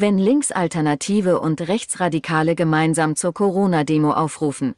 wenn Linksalternative und Rechtsradikale gemeinsam zur Corona-Demo aufrufen.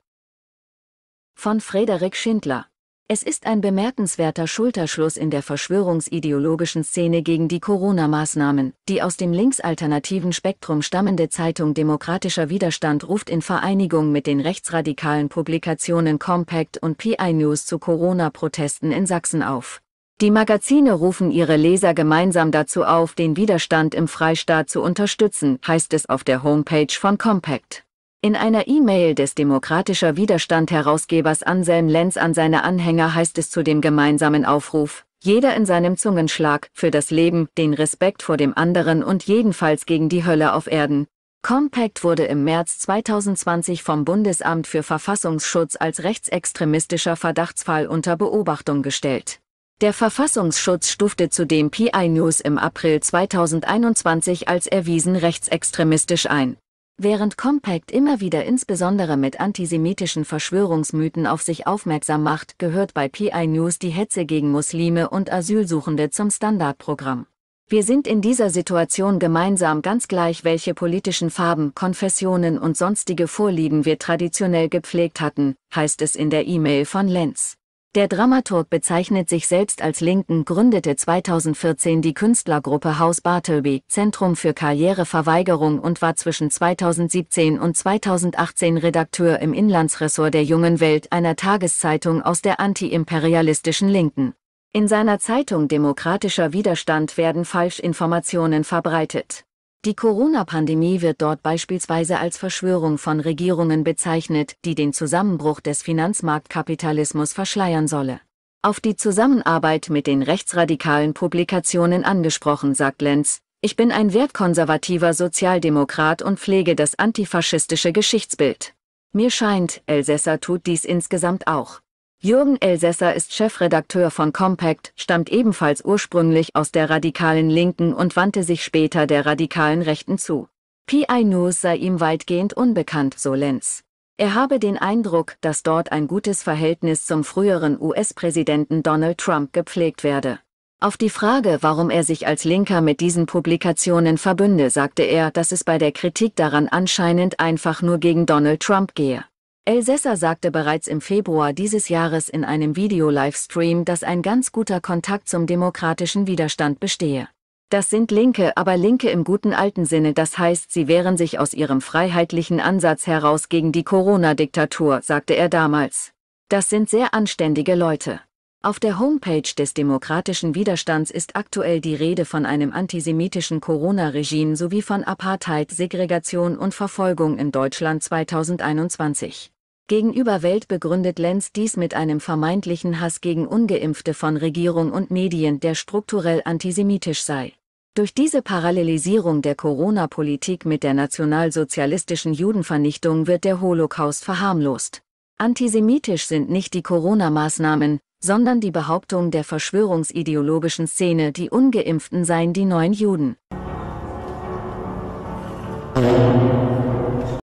Von Frederik Schindler. Es ist ein bemerkenswerter Schulterschluss in der verschwörungsideologischen Szene gegen die Corona-Maßnahmen. Die aus dem linksalternativen Spektrum stammende Zeitung Demokratischer Widerstand ruft in Vereinigung mit den rechtsradikalen Publikationen Compact und PI News zu Corona-Protesten in Sachsen auf. Die Magazine rufen ihre Leser gemeinsam dazu auf, den Widerstand im Freistaat zu unterstützen, heißt es auf der Homepage von Compact. In einer E-Mail des Demokratischer Widerstand-Herausgebers Anselm Lenz an seine Anhänger heißt es zu dem gemeinsamen Aufruf, jeder in seinem Zungenschlag, für das Leben, den Respekt vor dem anderen und jedenfalls gegen die Hölle auf Erden. Compact wurde im März 2020 vom Bundesamt für Verfassungsschutz als rechtsextremistischer Verdachtsfall unter Beobachtung gestellt. Der Verfassungsschutz stufte zudem PI News im April 2021 als erwiesen rechtsextremistisch ein. Während Compact immer wieder insbesondere mit antisemitischen Verschwörungsmythen auf sich aufmerksam macht, gehört bei PI News die Hetze gegen Muslime und Asylsuchende zum Standardprogramm. Wir sind in dieser Situation gemeinsam ganz gleich, welche politischen Farben, Konfessionen und sonstige Vorlieben wir traditionell gepflegt hatten, heißt es in der E-Mail von Lenz. Der Dramaturg bezeichnet sich selbst als Linken, gründete 2014 die Künstlergruppe Haus Bartleby, Zentrum für Karriereverweigerung und war zwischen 2017 und 2018 Redakteur im Inlandsressort der Jungen Welt, einer Tageszeitung aus der antiimperialistischen Linken. In seiner Zeitung Demokratischer Widerstand werden Falschinformationen verbreitet. Die Corona-Pandemie wird dort beispielsweise als Verschwörung von Regierungen bezeichnet, die den Zusammenbruch des Finanzmarktkapitalismus verschleiern solle. Auf die Zusammenarbeit mit den rechtsradikalen Publikationen angesprochen, sagt Lenz, ich bin ein wertkonservativer Sozialdemokrat und pflege das antifaschistische Geschichtsbild. Mir scheint, Elsässer tut dies insgesamt auch. Jürgen Elsässer ist Chefredakteur von Compact, stammt ebenfalls ursprünglich aus der radikalen Linken und wandte sich später der radikalen Rechten zu. PI News sei ihm weitgehend unbekannt, so Lenz. Er habe den Eindruck, dass dort ein gutes Verhältnis zum früheren US-Präsidenten Donald Trump gepflegt werde. Auf die Frage, warum er sich als Linker mit diesen Publikationen verbünde, sagte er, dass es bei der Kritik daran anscheinend einfach nur gegen Donald Trump gehe. Elsässer sagte bereits im Februar dieses Jahres in einem Video-Livestream, dass ein ganz guter Kontakt zum demokratischen Widerstand bestehe. Das sind Linke, aber Linke im guten alten Sinne, das heißt, sie wehren sich aus ihrem freiheitlichen Ansatz heraus gegen die Corona-Diktatur, sagte er damals. Das sind sehr anständige Leute. Auf der Homepage des demokratischen Widerstands ist aktuell die Rede von einem antisemitischen Corona-Regime sowie von Apartheid, Segregation und Verfolgung in Deutschland 2021. Gegenüber Welt begründet Lenz dies mit einem vermeintlichen Hass gegen ungeimpfte von Regierung und Medien, der strukturell antisemitisch sei. Durch diese Parallelisierung der Corona-Politik mit der nationalsozialistischen Judenvernichtung wird der Holocaust verharmlost. Antisemitisch sind nicht die Corona-Maßnahmen, sondern die Behauptung der verschwörungsideologischen Szene, die ungeimpften seien die neuen Juden.